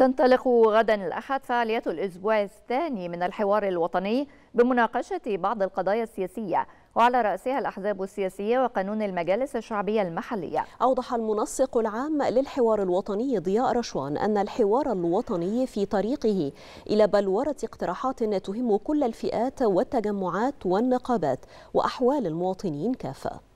تنطلق غدا الأحد فعاليات الأسبوع الثاني من الحوار الوطني بمناقشة بعض القضايا السياسية وعلى رأسها الأحزاب السياسية وقانون المجالس الشعبية المحلية أوضح المنسق العام للحوار الوطني ضياء رشوان أن الحوار الوطني في طريقه إلى بلورة اقتراحات تهم كل الفئات والتجمعات والنقابات وأحوال المواطنين كافة